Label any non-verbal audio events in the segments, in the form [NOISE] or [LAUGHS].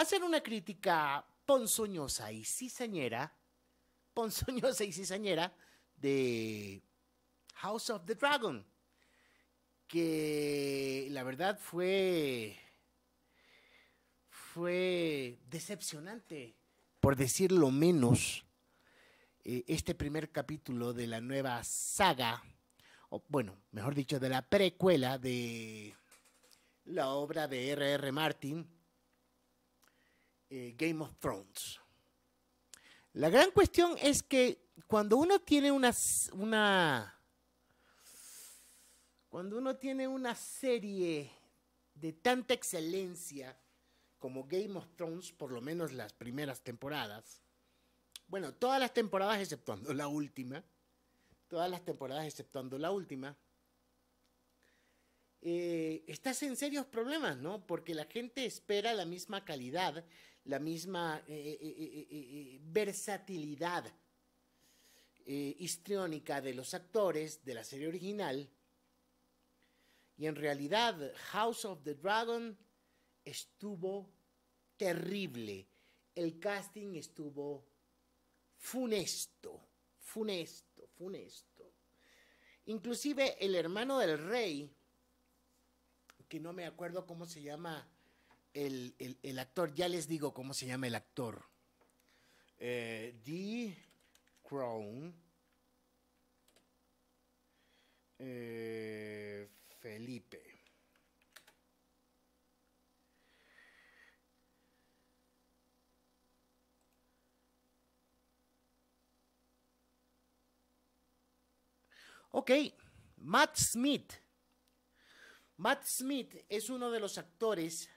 hacer una crítica ponzoñosa y cizañera, ponzoñosa y cizañera de House of the Dragon, que la verdad fue fue decepcionante, por decirlo menos, eh, este primer capítulo de la nueva saga, o bueno, mejor dicho, de la precuela de la obra de R.R. Martin, eh, Game of Thrones. La gran cuestión es que cuando uno tiene una, cuando uno tiene una serie de tanta excelencia como Game of Thrones, por lo menos las primeras temporadas, bueno, todas las temporadas exceptuando la última, todas las temporadas exceptuando la última, eh, estás en serios problemas, ¿no? Porque la gente espera la misma calidad la misma eh, eh, eh, versatilidad histriónica de los actores de la serie original. Y en realidad House of the Dragon estuvo terrible. El casting estuvo funesto, funesto, funesto. Inclusive el hermano del rey, que no me acuerdo cómo se llama el, actor, ya les digo cómo se llama el actor. Eh, D. Crown. Eh, Felipe. Ok, Matt Smith. Matt Smith es uno de los actores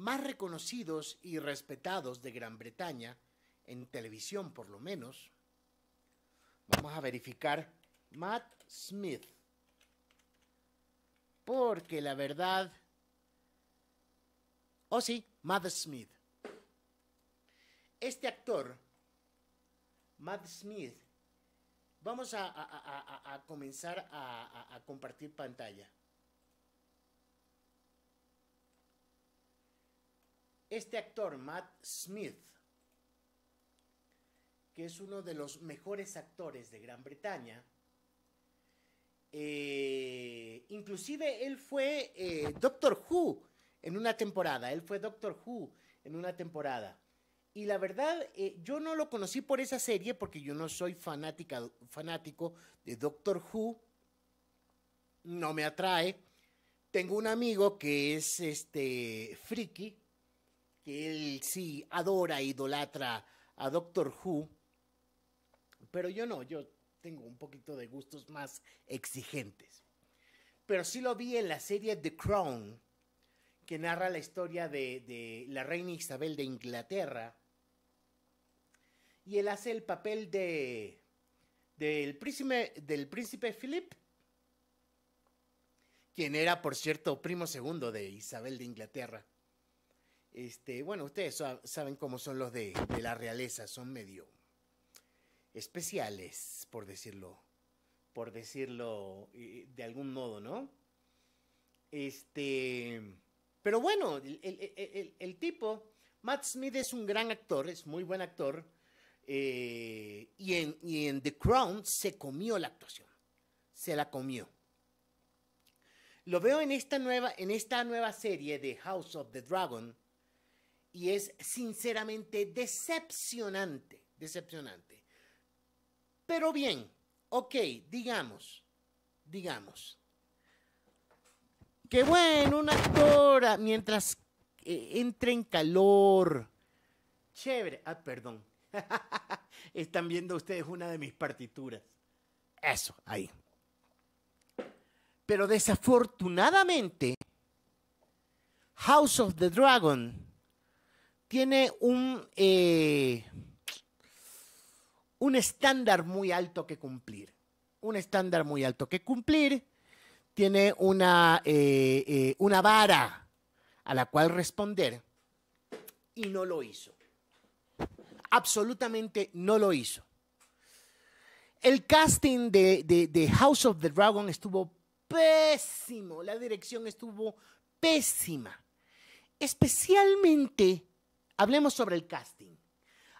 más reconocidos y respetados de Gran Bretaña, en televisión por lo menos. Vamos a verificar Matt Smith. Porque la verdad... Oh sí, Matt Smith. Este actor, Matt Smith, vamos a, a comenzar a compartir pantalla. Este actor, Matt Smith, que es uno de los mejores actores de Gran Bretaña, eh, inclusive él fue eh, Doctor Who en una temporada, él fue Doctor Who en una temporada. Y la verdad, eh, yo no lo conocí por esa serie porque yo no soy fanático de Doctor Who, no me atrae. Tengo un amigo que es este friki él sí adora, e idolatra a Doctor Who, pero yo no, yo tengo un poquito de gustos más exigentes. Pero sí lo vi en la serie The Crown, que narra la historia de, la reina Isabel de Inglaterra, y él hace el papel de del príncipe Philip quien era por cierto primo segundo de Isabel de Inglaterra este, bueno, ustedes saben cómo son los de, la realeza, son medio especiales, por decirlo, por decirlo eh, de algún modo, ¿no? Este, pero bueno, el, tipo, Matt Smith es un gran actor, es muy buen actor, eh, y, en, The Crown se comió la actuación, se la comió. Lo veo en esta nueva, en esta nueva serie de House of the Dragon, y es sinceramente decepcionante, decepcionante. Pero bien, ok, digamos, digamos, qué bueno, una actora, mientras entre eh, entra en calor, chévere, ah, perdón, [LAUGHS] están viendo ustedes una de mis partituras, eso, ahí. Pero desafortunadamente, House of the Dragon, tiene un, eh, un estándar muy alto que cumplir. Un estándar muy alto que cumplir. Tiene una, eh, eh, una vara a la cual responder y no lo hizo. Absolutamente no lo hizo. El casting de, de House of the Dragon estuvo pésimo, la dirección estuvo pésima. Especialmente Hablemos sobre el casting.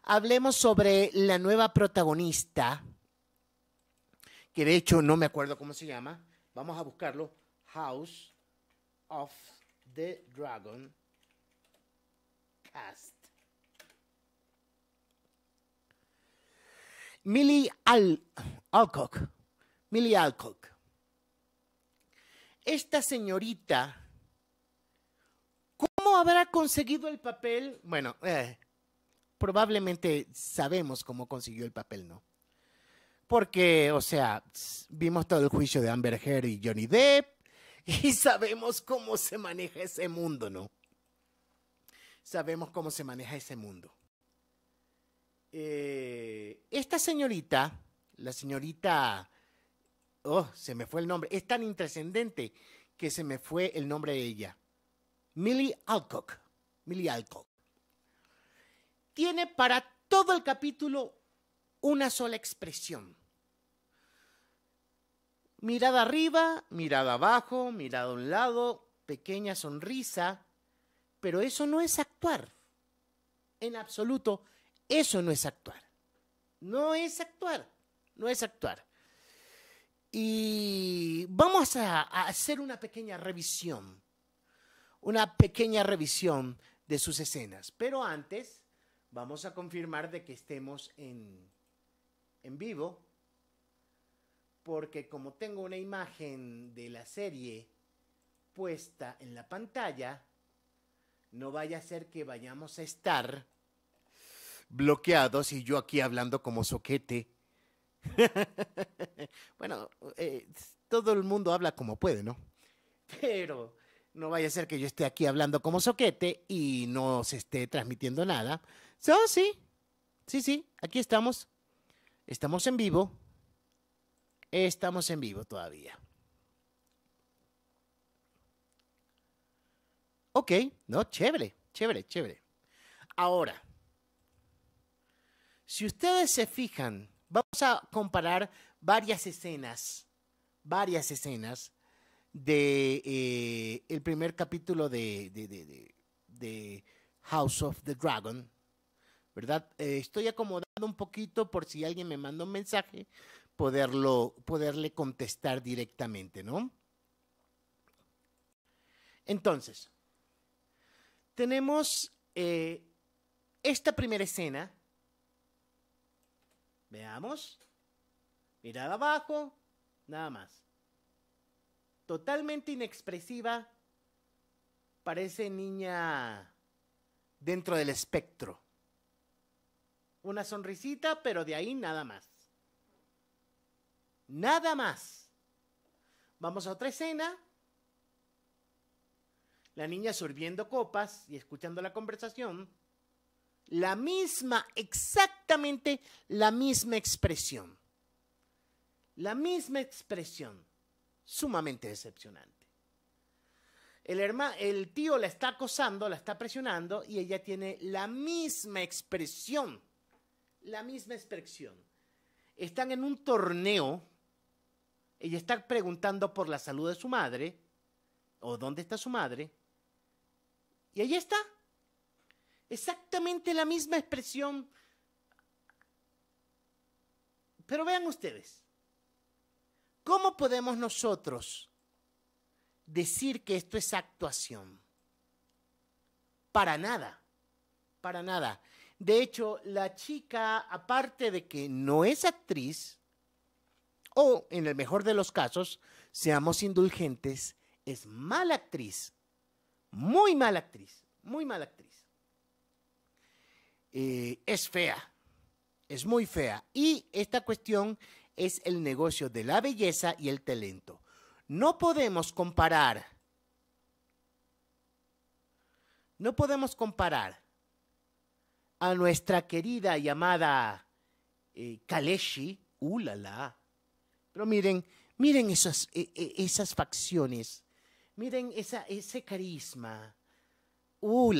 Hablemos sobre la nueva protagonista, que de hecho no me acuerdo cómo se llama. Vamos a buscarlo. House of the Dragon Cast. Millie Alcock. Millie Alcock. Esta señorita habrá conseguido el papel? Bueno, eh, probablemente sabemos cómo consiguió el papel, ¿no? Porque, o sea, vimos todo el juicio de Amber Heard y Johnny Depp [LAUGHS] y sabemos cómo se maneja ese mundo, ¿no? Sabemos cómo se maneja ese mundo. Eh, esta señorita, la señorita, oh, se me fue el nombre, es tan intrascendente que se me fue el nombre de ella. Millie Alcock. Millie Alcock. Tiene para todo el capítulo una sola expresión. Mirada arriba, mirada abajo, mirada a un lado, pequeña sonrisa, pero eso no es actuar. En absoluto, eso no es actuar. No es actuar, no es actuar. Y vamos a, a hacer una pequeña revisión una pequeña revisión de sus escenas. Pero antes, vamos a confirmar de que estemos en, en vivo, porque como tengo una imagen de la serie puesta en la pantalla, no vaya a ser que vayamos a estar bloqueados y yo aquí hablando como soquete. [LAUGHS] bueno, eh, todo el mundo habla como puede, ¿no? Pero no vaya a ser que yo esté aquí hablando como soquete y no se esté transmitiendo nada. sí, sí, sí, aquí estamos. Estamos en vivo. Estamos en vivo todavía. Ok, no, chévere, chévere, chévere. Ahora, si ustedes se fijan, vamos a comparar varias escenas, varias escenas de eh, el primer capítulo de, House of the Dragon, ¿verdad? Eh, estoy acomodando un poquito por si alguien me manda un mensaje, poderlo, poderle contestar directamente, ¿no? Entonces, tenemos eh, esta primera escena. Veamos. Mirar abajo, nada más totalmente inexpresiva, parece niña dentro del espectro. Una sonrisita, pero de ahí nada más. Nada más. Vamos a otra escena. La niña sirviendo copas y escuchando la conversación. La misma, exactamente la misma expresión. La misma expresión sumamente decepcionante. El, hermano, el tío la está acosando, la está presionando y ella tiene la misma expresión, la misma expresión. Están en un torneo, ella está preguntando por la salud de su madre o dónde está su madre y ahí está. Exactamente la misma expresión. Pero vean ustedes. ¿Cómo podemos nosotros decir que esto es actuación? Para nada, para nada. De hecho, la chica, aparte de que no es actriz, o en el mejor de los casos, seamos indulgentes, es mala actriz, muy mala actriz, muy mala actriz. Eh, es fea, es muy fea. Y esta cuestión es el negocio de la belleza y el talento. No podemos comparar. No podemos comparar a nuestra querida y amada eh, Kaleshi. ¡Ulala! Uh, Pero miren, miren esas, e, e, esas facciones. Miren esa, ese carisma. ¡Uh,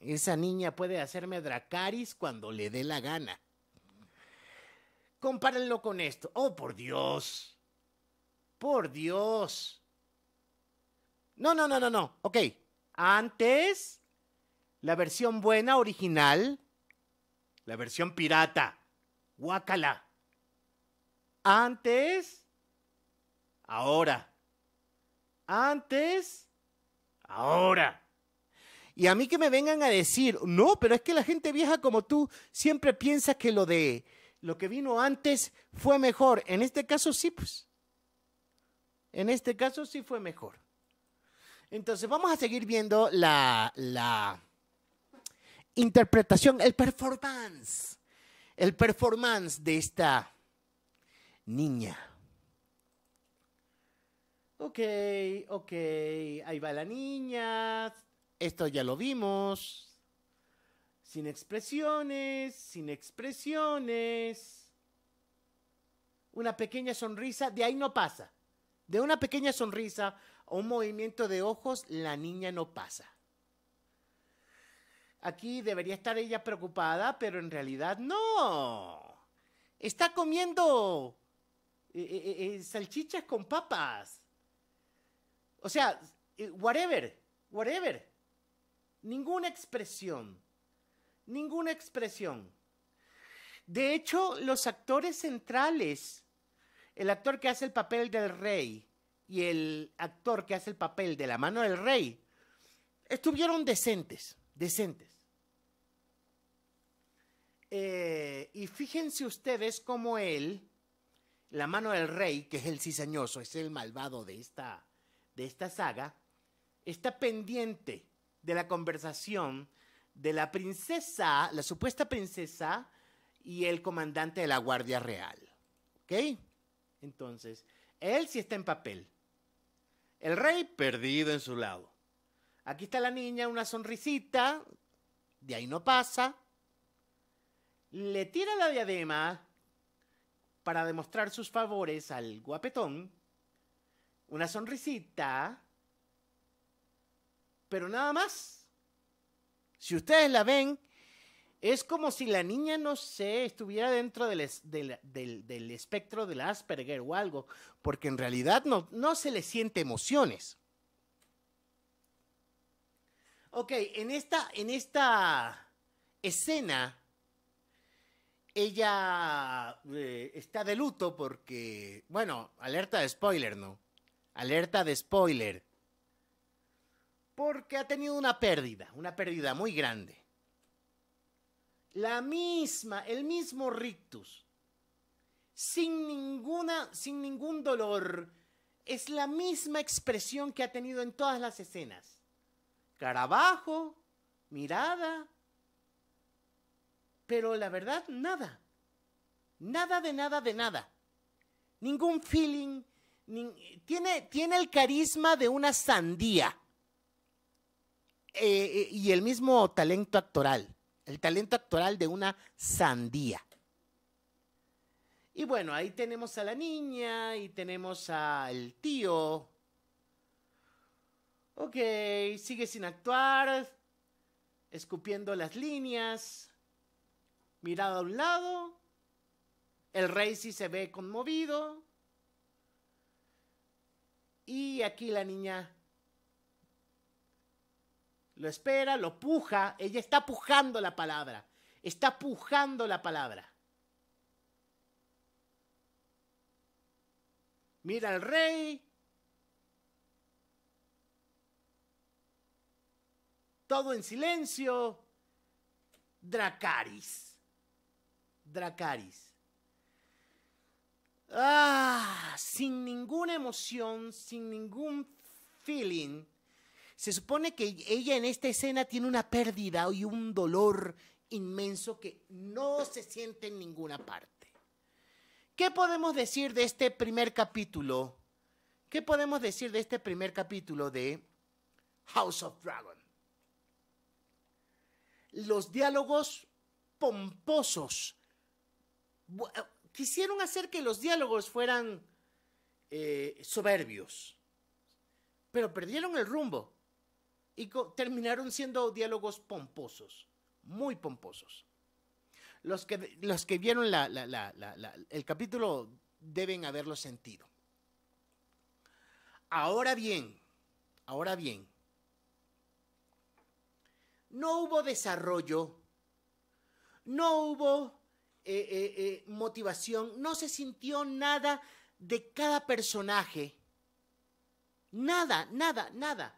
Esa niña puede hacerme dracaris cuando le dé la gana. Compárenlo con esto. Oh, por Dios. Por Dios. No, no, no, no, no. Ok. Antes, la versión buena, original, la versión pirata. Guácala. Antes, ahora. Antes, ahora. Y a mí que me vengan a decir, no, pero es que la gente vieja como tú siempre piensa que lo de lo que vino antes fue mejor. En este caso sí, pues. En este caso sí fue mejor. Entonces vamos a seguir viendo la, la interpretación, el performance, el performance de esta niña. Ok, ok, ahí va la niña. Esto ya lo vimos. Sin expresiones, sin expresiones. Una pequeña sonrisa, de ahí no pasa. De una pequeña sonrisa o un movimiento de ojos, la niña no pasa. Aquí debería estar ella preocupada, pero en realidad no. Está comiendo eh, eh, eh, salchichas con papas. O sea, whatever, whatever. Ninguna expresión ninguna expresión. De hecho, los actores centrales, el actor que hace el papel del rey y el actor que hace el papel de la mano del rey, estuvieron decentes, decentes. Eh, y fíjense ustedes cómo él, la mano del rey, que es el cizañoso, es el malvado de esta, de esta saga, está pendiente de la conversación de la princesa, la supuesta princesa, y el comandante de la Guardia Real. ¿Ok? Entonces, él sí está en papel. El rey perdido en su lado. Aquí está la niña, una sonrisita, de ahí no pasa. Le tira la diadema para demostrar sus favores al guapetón. Una sonrisita. Pero nada más. Si ustedes la ven, es como si la niña, no sé, estuviera dentro del, del, del, espectro del Asperger o algo, porque en realidad no, no se le siente emociones. Ok, en esta, en esta escena, ella eh, está de luto porque, bueno, alerta de spoiler, ¿no? Alerta de spoiler porque ha tenido una pérdida, una pérdida muy grande. La misma, el mismo rictus, sin ninguna, sin ningún dolor, es la misma expresión que ha tenido en todas las escenas. Carabajo, mirada, pero la verdad, nada. Nada de nada de nada. Ningún feeling. tiene, tiene el carisma de una sandía. Eh, eh, y el mismo talento actoral, el talento actoral de una sandía. Y bueno, ahí tenemos a la niña y tenemos al tío. Ok, sigue sin actuar, escupiendo las líneas, mirada a un lado, el rey sí se ve conmovido. Y aquí la niña lo espera, lo puja, ella está pujando la palabra, está pujando la palabra. Mira al rey. Todo en silencio. Dracaris. Dracaris. Ah, sin ninguna emoción, sin ningún feeling se supone que ella en esta escena tiene una pérdida y un dolor inmenso que no se siente en ninguna parte. ¿Qué podemos decir de este primer capítulo? ¿Qué podemos decir de este primer capítulo de House of Dragon? Los diálogos pomposos. Eh, quisieron hacer que los diálogos fueran eh, soberbios, pero perdieron el rumbo y terminaron siendo diálogos pomposos, muy pomposos. Los que, los que vieron el capítulo deben haberlo sentido. Ahora bien, ahora bien, no hubo desarrollo, no hubo eh, eh, eh, motivación, no se sintió nada de cada personaje. Nada, nada, nada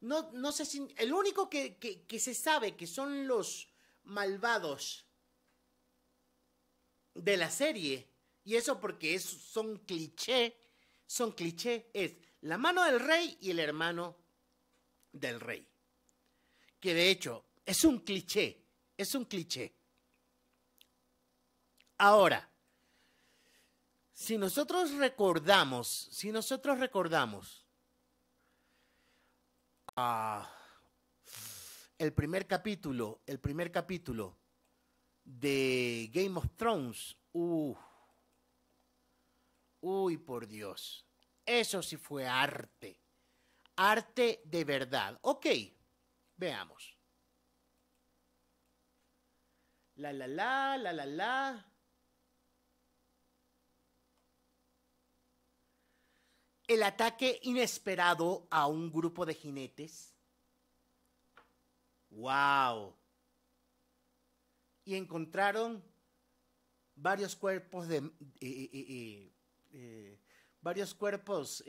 no, no si el único que, se sabe que son los malvados de la serie, y eso porque son cliché, son cliché, es la mano del rey y el hermano del rey. Que de hecho es un cliché, es un cliché. Ahora, si nosotros recordamos, si nosotros recordamos el primer capítulo, el primer capítulo de Game of Thrones. uy, por Dios. Eso sí fue arte. Arte de verdad. Ok, veamos. La la la, la la la. el ataque inesperado a un grupo de jinetes. ¡Wow! Y encontraron varios cuerpos de... Eh, eh, eh, varios cuerpos,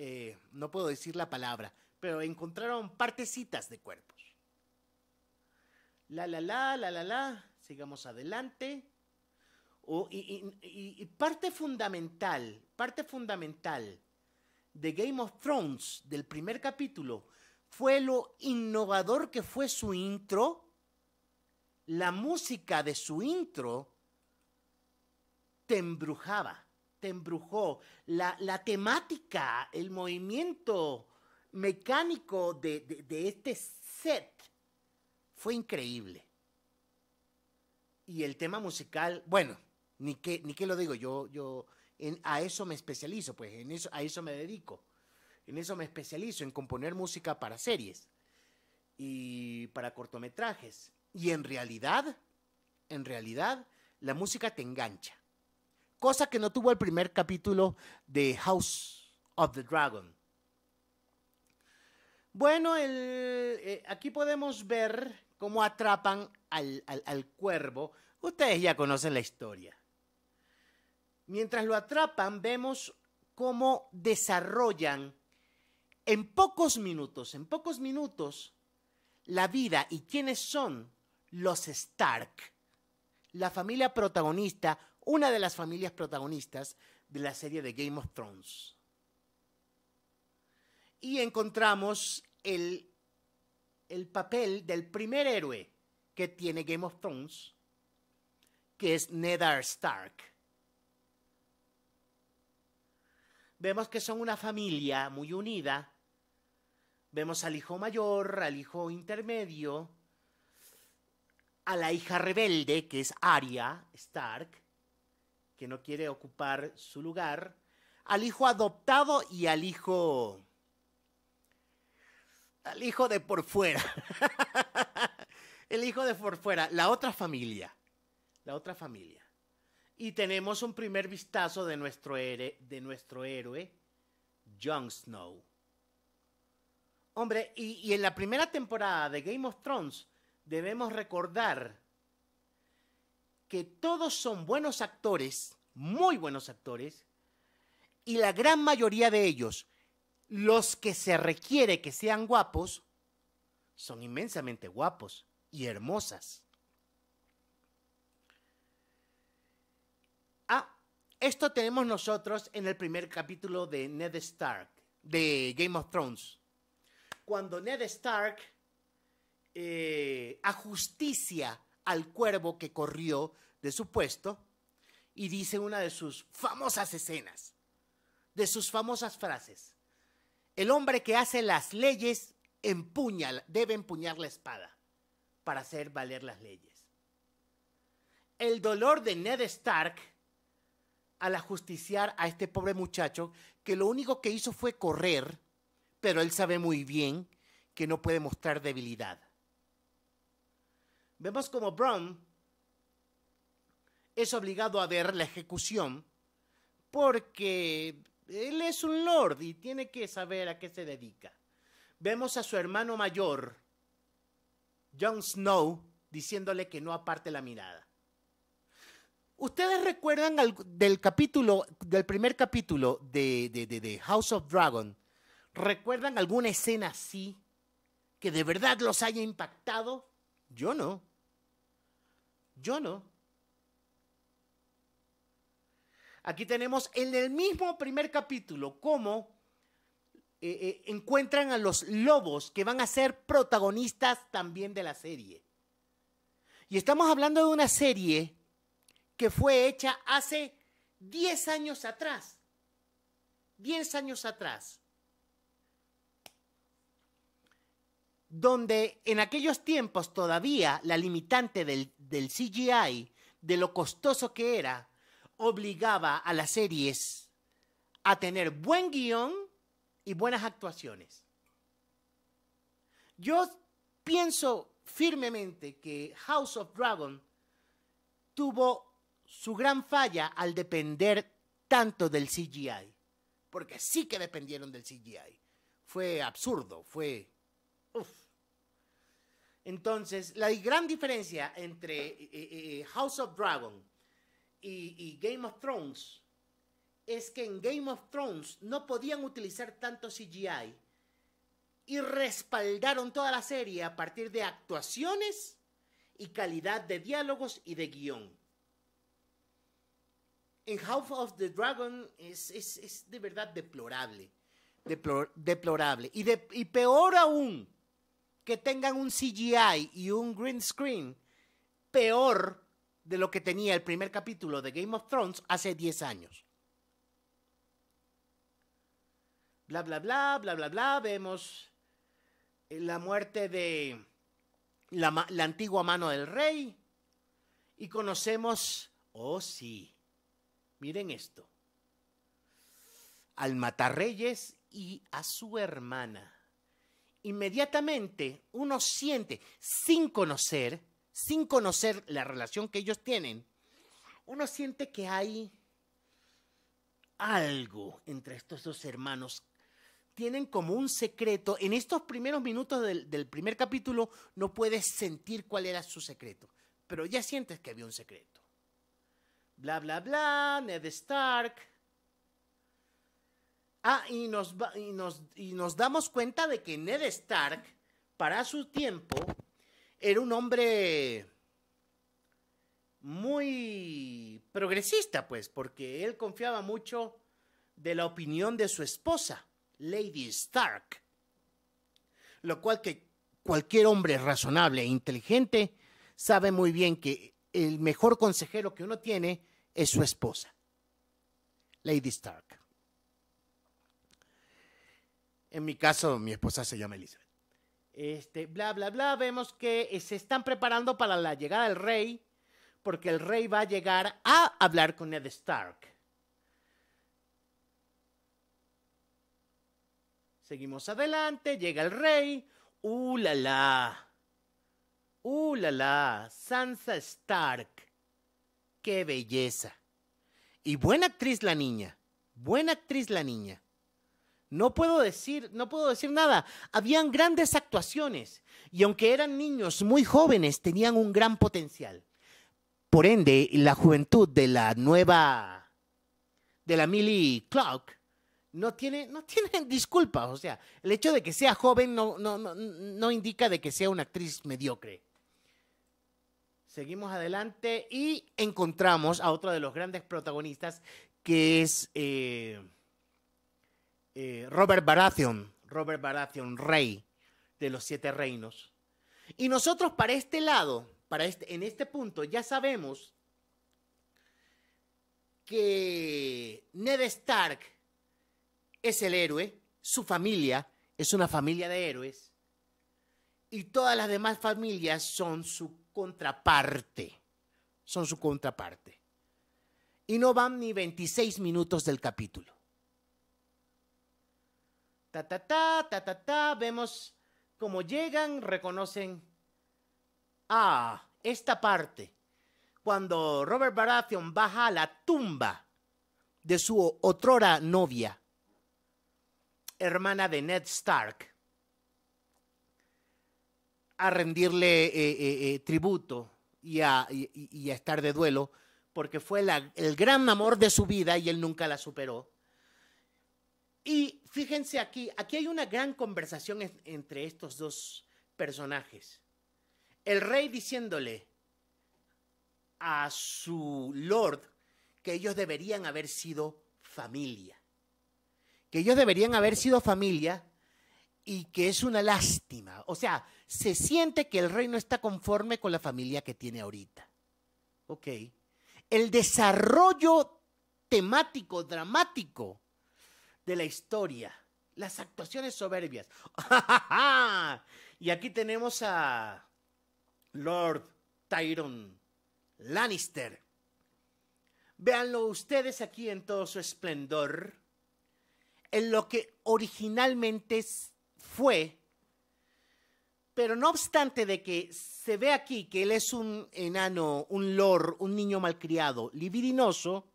no puedo decir la palabra, pero encontraron partecitas de cuerpos. La, la, la, la, la, la, sigamos adelante. y parte fundamental, parte fundamental de Game of Thrones, del primer capítulo, fue lo innovador que fue su intro, la música de su intro te embrujaba, te embrujó. La, temática, el movimiento mecánico de, este set fue increíble. Y el tema musical, bueno, ni que, ni que lo digo, yo, yo, a eso me especializo, pues en eso, a eso me dedico. En eso me especializo, en componer música para series y para cortometrajes. Y en realidad, en realidad, la música te engancha. Cosa que no tuvo el primer capítulo de House of the Dragon. Bueno, eh, aquí podemos ver cómo atrapan al cuervo. Ustedes ya conocen la historia. Mientras lo atrapan, vemos cómo desarrollan en pocos minutos, en pocos minutos, la vida y quiénes son los Stark. La familia protagonista, una de las familias protagonistas de la serie de Game of Thrones. Y encontramos el, el papel del primer héroe que tiene Game of Thrones, que es Ned Stark Vemos que son una familia muy unida. Vemos al hijo mayor, al hijo intermedio, a la hija rebelde, que es Aria, Stark, que no quiere ocupar su lugar, al hijo adoptado y al hijo... al hijo de por fuera. [LAUGHS] el hijo de por fuera, la otra familia, la otra familia. Y tenemos un primer vistazo de nuestro, de nuestro héroe, Jon Snow. Hombre, y en la primera temporada de Game of Thrones debemos recordar que todos son buenos actores, muy buenos actores, y la gran mayoría de ellos, los que se requiere que sean guapos, son inmensamente guapos y hermosas. Esto tenemos nosotros en el primer capítulo de Ned Stark, de Game of Thrones. Cuando Ned Stark eh, ajusticia al cuervo que corrió de su puesto y dice una de sus famosas escenas, de sus famosas frases. El hombre que hace las leyes empuña, debe empuñar la espada para hacer valer las leyes. El dolor de Ned Stark al ajusticiar a este pobre muchacho que lo único que hizo fue correr, pero él sabe muy bien que no puede mostrar debilidad. Vemos como Brown es obligado a ver la ejecución porque él es un lord y tiene que saber a qué se dedica. Vemos a su hermano mayor, Jon Snow, diciéndole que no aparte la mirada. ¿Ustedes recuerdan del capítulo, del primer capítulo de, de, House of Dragon? ¿Recuerdan alguna escena así que de verdad los haya impactado? Yo no. Yo no. Aquí tenemos en el mismo primer capítulo cómo eh, eh, encuentran a los lobos que van a ser protagonistas también de la serie. Y estamos hablando de una serie que fue hecha hace 10 años atrás. 10 años atrás. Donde en aquellos tiempos todavía la limitante del, CGI, de lo costoso que era, obligaba a las series a tener buen guión y buenas actuaciones. Yo pienso firmemente que House of Dragon tuvo su gran falla al depender tanto del CGI, porque sí que dependieron del CGI. Fue absurdo, fue... Uf. Entonces, la gran diferencia entre eh, eh, eh, House of Dragon y, Game of Thrones es que en Game of Thrones no podían utilizar tanto CGI y respaldaron toda la serie a partir de actuaciones y calidad de diálogos y de guión en House of the Dragon es, de verdad deplorable. deplorable. Y, peor aún, que tengan un CGI y un green screen peor de lo que tenía el primer capítulo de Game of Thrones hace 10 años. Bla, bla, bla, bla, bla, bla. Vemos eh, la muerte de la, la antigua mano del rey y conocemos, oh sí, Miren esto. Al matar reyes y a su hermana. Inmediatamente uno siente, sin conocer, sin conocer la relación que ellos tienen, uno siente que hay algo entre estos dos hermanos. Tienen como un secreto. En estos primeros minutos del, del primer capítulo no puedes sentir cuál era su secreto, pero ya sientes que había un secreto bla, bla, bla, Ned Stark. Ah, y nos, y nos, y nos damos cuenta de que Ned Stark, para su tiempo, era un hombre muy progresista, pues, porque él confiaba mucho de la opinión de su esposa, Lady Stark. Lo cual que cualquier hombre razonable e inteligente sabe muy bien que el mejor consejero que uno tiene es su esposa, Lady Stark. En mi caso, mi esposa se llama Elizabeth. Este, bla, bla, bla. Vemos que eh, se están preparando para la llegada del rey, porque el rey va a llegar a hablar con Ned Stark. Seguimos adelante, llega el rey. ¡Uh, la, la! ¡Uh, la! Sansa Stark qué belleza. Y buena actriz la niña, buena actriz la niña. No puedo decir, no puedo decir nada. Habían grandes actuaciones y aunque eran niños muy jóvenes, tenían un gran potencial. Por ende, la juventud de la nueva de la Millie Clark no tiene no tiene [LAUGHS] disculpas, o sea, el hecho de que sea joven no, no indica de que sea una actriz mediocre. Seguimos adelante y encontramos a otro de los grandes protagonistas que es eh, eh, Robert Baratheon, Robert Baratheon, rey de los siete reinos. Y nosotros para este lado, para este, en este punto, ya sabemos que Ned Stark es el héroe, su familia es una familia de héroes y todas las demás familias son su contraparte. Son su contraparte. Y no van ni 26 minutos del capítulo. Ta, ta, ta, ta, ta, ta. Vemos cómo llegan, reconocen. a ah, esta parte. Cuando Robert Baratheon baja a la tumba de su otrora novia, hermana de Ned Stark a rendirle eh, eh, eh, tributo y a, estar de duelo, porque fue el gran amor de su vida y él nunca la superó. Y fíjense aquí, aquí hay una gran conversación entre estos dos personajes. El rey diciéndole a su lord que ellos deberían haber sido familia, que ellos deberían haber sido familia y que es una lástima. O sea, se siente que el rey no está conforme con la familia que tiene ahorita. Ok. El desarrollo temático, dramático de la historia. Las actuaciones soberbias. [LAUGHS] y aquí tenemos a Lord Tyron Lannister. Véanlo ustedes aquí en todo su esplendor. En lo que originalmente fue pero no obstante de que se ve aquí que él es un enano, un lor, un niño malcriado, libidinoso,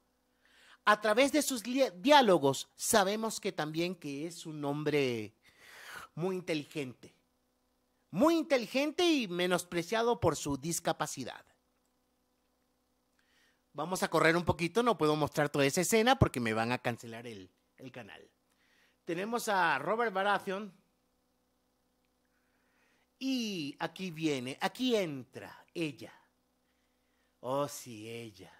a través de sus diálogos sabemos que también que es un hombre muy inteligente. Muy inteligente y menospreciado por su discapacidad. Vamos a correr un poquito, no puedo mostrar toda esa escena porque me van a cancelar el, el canal. Tenemos a Robert Baratheon, y aquí viene, aquí entra ella. Oh, sí, ella.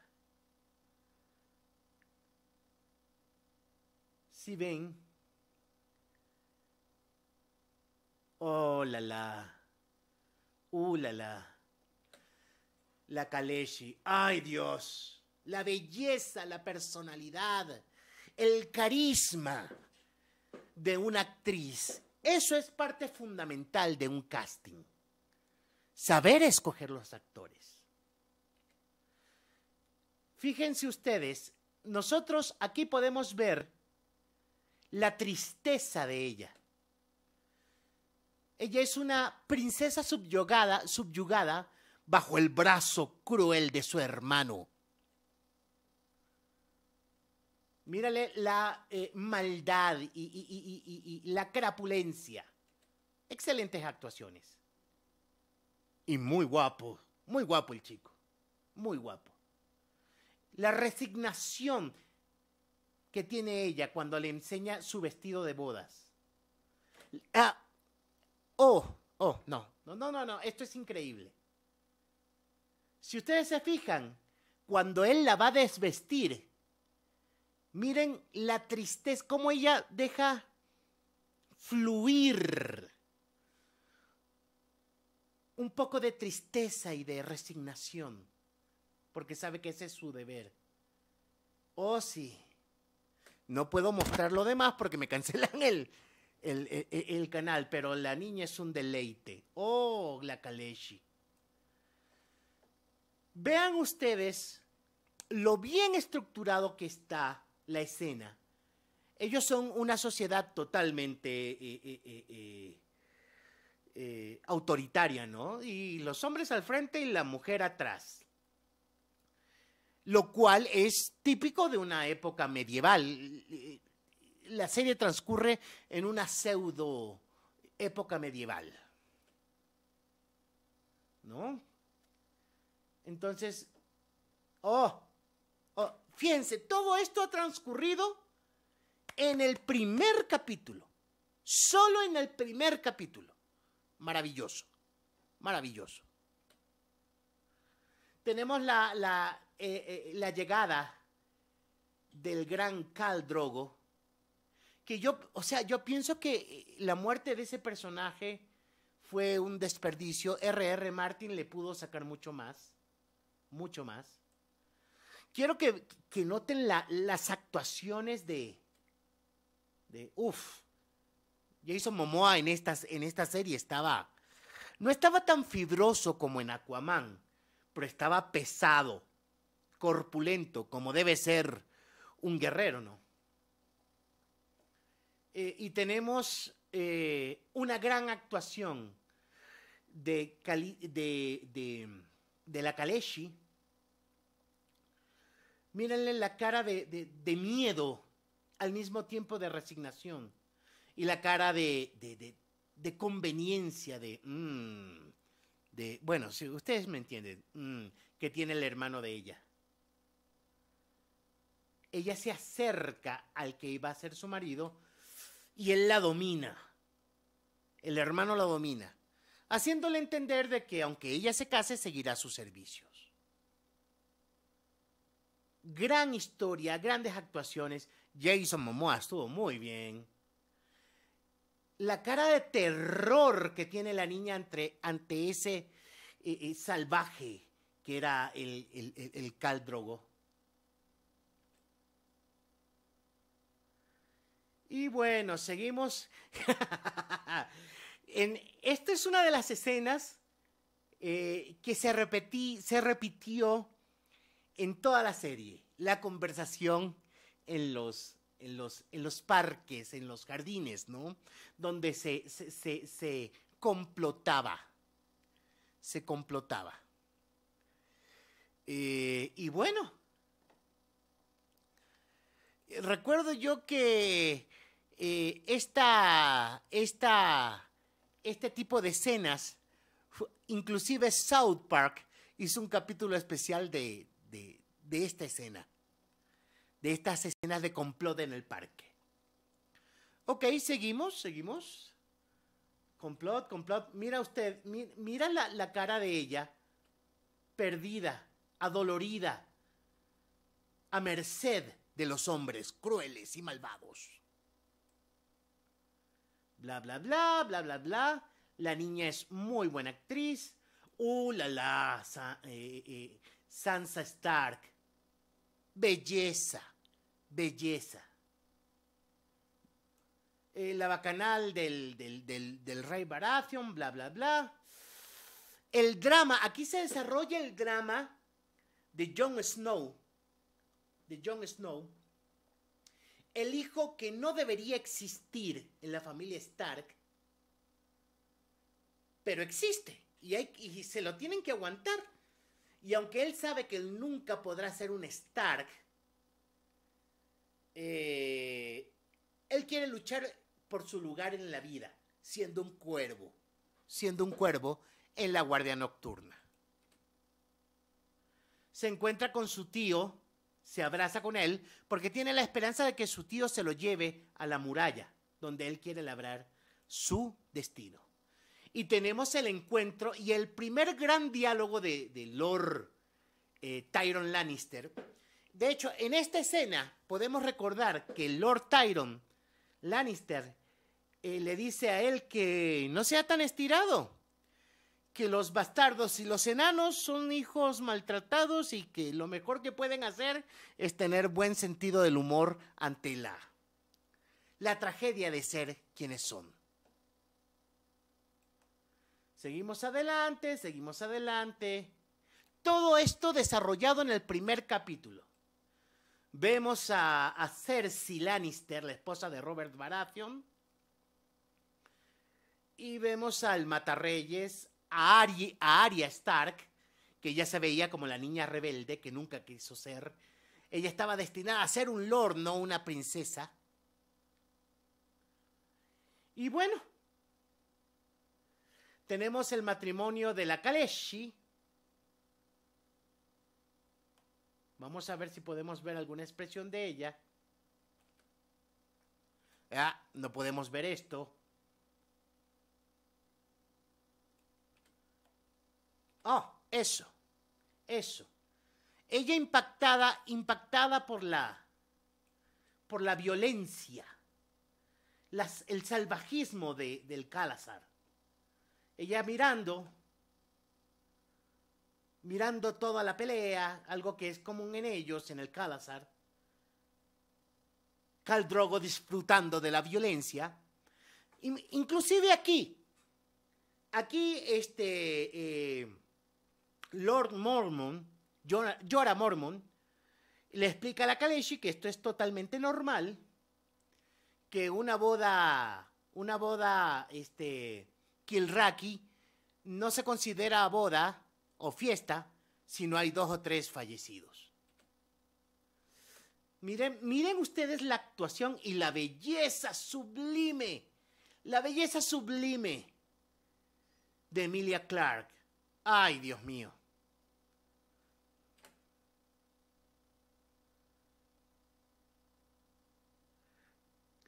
Si ven. Oh, la la. Uh, la la. La Kaleshi. Ay, Dios. La belleza, la personalidad, el carisma de una actriz eso es parte fundamental de un casting. Saber escoger los actores. Fíjense ustedes, nosotros aquí podemos ver la tristeza de ella. Ella es una princesa subyugada, subyugada bajo el brazo cruel de su hermano, Mírale la eh, maldad y, la crapulencia. Excelentes actuaciones. Y muy guapo, muy guapo el chico, muy guapo. La resignación que tiene ella cuando le enseña su vestido de bodas. Ah, oh, oh, no, no, no, no, no, esto es increíble. Si ustedes se fijan, cuando él la va a desvestir, Miren la tristeza, cómo ella deja fluir un poco de tristeza y de resignación, porque sabe que ese es su deber. Oh, sí. No puedo mostrar lo demás porque me cancelan el, canal, pero la niña es un deleite. Oh, la Kaleshi. Vean ustedes lo bien estructurado que está la escena. Ellos son una sociedad totalmente eh, eh, eh, autoritaria, ¿no? Y los hombres al frente y la mujer atrás. Lo cual es típico de una época medieval. La serie transcurre en una pseudo época medieval. ¿No? Entonces, oh, Fíjense, todo esto ha transcurrido en el primer capítulo. Solo en el primer capítulo. Maravilloso. Maravilloso. Tenemos la, eh, eh, llegada del gran Cal Drogo. Que yo, o sea, yo pienso que eh, la muerte de ese personaje fue un desperdicio. R.R. Martin le pudo sacar mucho más. Mucho más. Quiero que, noten las actuaciones de, de uff, Jason Momoa en, estas, en esta serie estaba, no estaba tan fibroso como en Aquaman, pero estaba pesado, corpulento, como debe ser un guerrero, ¿no? Eh, y tenemos eh, una gran actuación de, de, de, de la Kaleshi, mírenle la cara de, miedo al mismo tiempo de resignación y la cara de, conveniencia, de, mm, de, bueno, si ustedes me entienden, mm, que tiene el hermano de ella. Ella se acerca al que iba a ser su marido y él la domina. El hermano la domina, haciéndole entender de que aunque ella se case, seguirá su servicio gran historia, grandes actuaciones. Jason Momoa estuvo muy bien. La cara de terror que tiene la niña ante ese eh, eh, salvaje que era el, caldrogo. Y bueno, seguimos. [LAUGHS] esta es una de las escenas eh, que se, repetí, se repitió en toda la serie, la conversación en los, parques, en los jardines, ¿no? Donde se, complotaba, se complotaba. Eh, y bueno, recuerdo yo que eh, esta, este tipo de escenas, inclusive South Park hizo un capítulo especial de, de, esta escena, de estas escenas de complot en el parque. Ok, seguimos, seguimos. Complot, complot. Mira usted, mira la, cara de ella, perdida, adolorida, a merced de los hombres crueles y malvados. Bla, bla, bla, bla, bla, bla. La niña es muy buena actriz. ¡Uh, la, la! Eh, eh, Sansa Stark. Belleza, belleza. Eh, la bacanal del, rey Baratheon, bla, bla, bla. El drama, aquí se desarrolla el drama de Jon Snow. De Jon Snow. El hijo que no debería existir en la familia Stark, pero existe y se lo tienen que aguantar y aunque él sabe que él nunca podrá ser un Stark, eh, él quiere luchar por su lugar en la vida, siendo un cuervo, siendo un cuervo en la Guardia Nocturna. Se encuentra con su tío, se abraza con él, porque tiene la esperanza de que su tío se lo lleve a la muralla, donde él quiere labrar su destino y tenemos el encuentro y el primer gran diálogo de, Lord eh, Tyron Lannister. De hecho, en esta escena podemos recordar que Lord Tyron Lannister eh, le dice a él que no sea tan estirado, que los bastardos y los enanos son hijos maltratados y que lo mejor que pueden hacer es tener buen sentido del humor ante la, la tragedia de ser quienes son. Seguimos adelante, seguimos adelante. Todo esto desarrollado en el primer capítulo. Vemos a, Cersei Lannister, la esposa de Robert Baratheon. Y vemos al Matarreyes, a, a Arya Stark, que ya se veía como la niña rebelde que nunca quiso ser. Ella estaba destinada a ser un lord, no una princesa. Y bueno, tenemos el matrimonio de la Kaleshi. Vamos a ver si podemos ver alguna expresión de ella. Ah, no podemos ver esto. Oh, eso. Eso. Ella impactada, impactada por la por la violencia, el salvajismo del Calazar. Ella mirando, mirando toda la pelea, algo que es común en ellos, en el Calazar. caldrogo disfrutando de la violencia. Inclusive aquí, aquí este eh, Lord Mormon, llora Mormon, le explica a la Kaleshi que esto es totalmente normal, que una boda, una boda, este, Kilraki no se considera boda o fiesta si no hay dos o tres fallecidos. Miren, miren ustedes la actuación y la belleza sublime, la belleza sublime de Emilia Clark. Ay, Dios mío.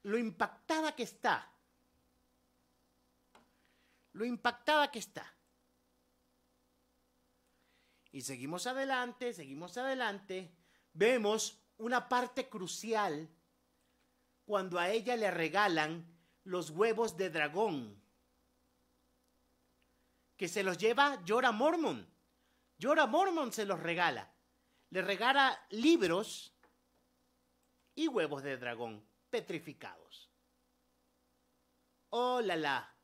Lo impactada que está lo impactada que está. Y seguimos adelante, seguimos adelante. Vemos una parte crucial cuando a ella le regalan los huevos de dragón. Que se los lleva llora Mormon. Llora Mormon se los regala. Le regala libros y huevos de dragón petrificados. ¡Oh, la, la!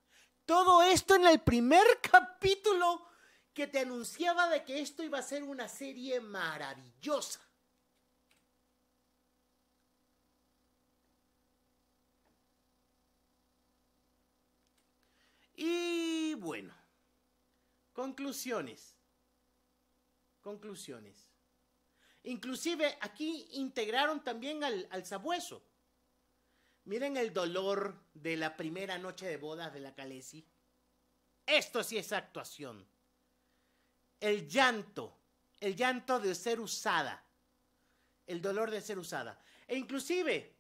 Todo esto en el primer [LAUGHS] capítulo que te anunciaba de que esto iba a ser una serie maravillosa. Y bueno, conclusiones. Conclusiones. Inclusive aquí integraron también al, al sabueso. Miren el dolor de la primera noche de bodas de la Calesi. Esto sí es actuación. El llanto, el llanto de ser usada, el dolor de ser usada. E inclusive,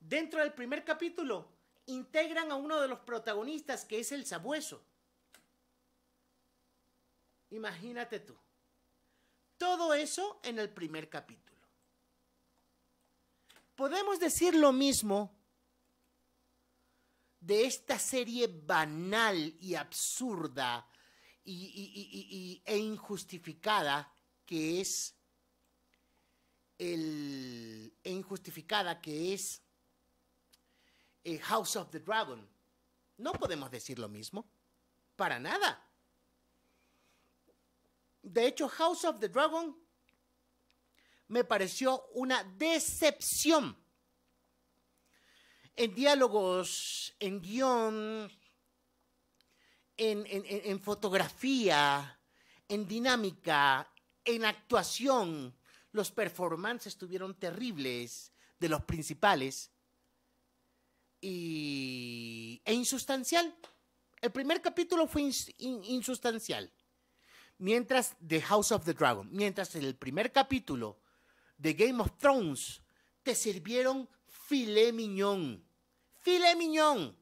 dentro del primer capítulo, integran a uno de los protagonistas, que es el sabueso. Imagínate tú. Todo eso en el primer capítulo. Podemos decir lo mismo de esta serie banal y absurda y, e injustificada que es el, e injustificada que es el eh, House of the Dragon. No podemos decir lo mismo. Para nada. De hecho, House of the Dragon me pareció una decepción en diálogos, en guión, en, fotografía, en dinámica, en actuación. Los performances estuvieron terribles de los principales e insustancial. El primer capítulo fue insustancial. Mientras The House of the Dragon, mientras el primer capítulo de Game of Thrones te sirvieron filé miñón File miñón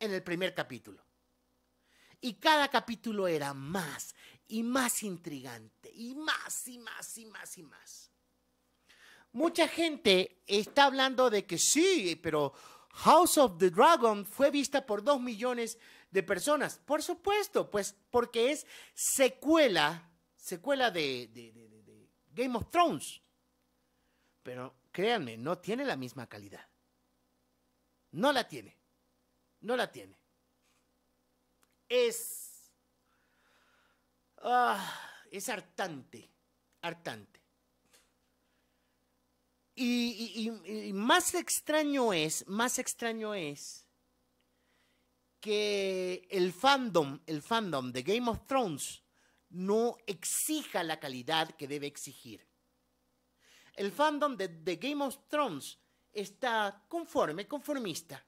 en el primer capítulo. Y cada capítulo era más y más intrigante, y más y más y más y más. Mucha gente está hablando de que sí, pero House of the Dragon fue vista por dos millones de personas. Por supuesto, pues porque es secuela, secuela de Game of Thrones. Pero créanme, no tiene la misma calidad. No la tiene. No la tiene. Es. Ah, es hartante. Hartante. Y, más extraño es, más extraño es que el fandom, el fandom de Game of Thrones no exija la calidad que debe exigir. El fandom de, de Game of Thrones está conforme, conformista.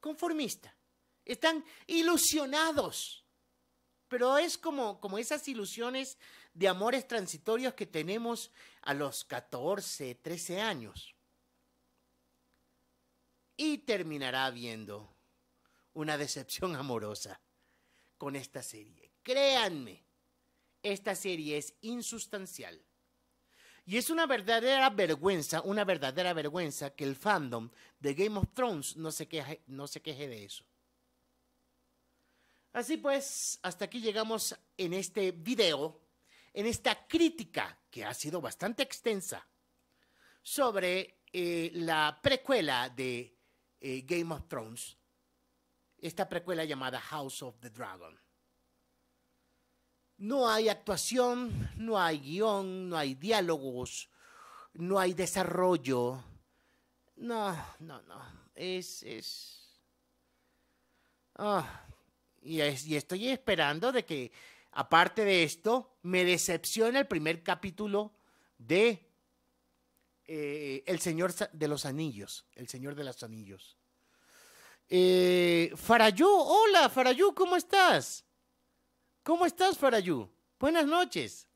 Conformista. Están ilusionados. Pero es como, como esas ilusiones de amores transitorios que tenemos a los 14, 13 años. Y terminará viendo una decepción amorosa con esta serie. Créanme, esta serie es insustancial y es una verdadera vergüenza, una verdadera vergüenza que el fandom de Game of Thrones no se queje, no se queje de eso. Así pues, hasta aquí llegamos en este video, en esta crítica que ha sido bastante extensa sobre eh, la precuela de eh, Game of Thrones, esta precuela llamada House of the Dragon. No hay actuación, no hay guión, no hay diálogos, no hay desarrollo. No, no, no. Es, es. Ah, y, estoy esperando de que, aparte de esto, me decepcione el primer capítulo de eh, El Señor de los Anillos. El Señor de los Anillos. Eh, Farayú, hola Farayú, ¿cómo estás? ¿Cómo estás, Farayu? Buenas noches.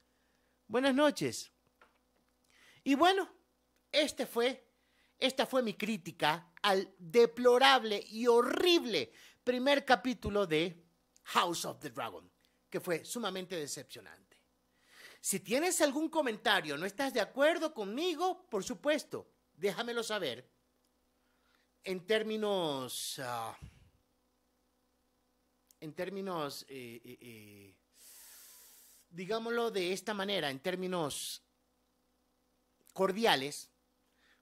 Buenas noches. Y bueno, este fue, esta fue mi crítica al deplorable y horrible primer capítulo de House of the Dragon, que fue sumamente decepcionante. Si tienes algún comentario, no estás de acuerdo conmigo, por supuesto, déjamelo saber. En términos... Ah, en términos, eh, eh, eh, digámoslo de esta manera, en términos cordiales,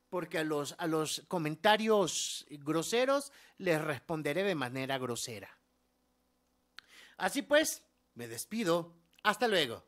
porque a los, a los comentarios groseros les responderé de manera grosera. Así pues, me despido. Hasta luego.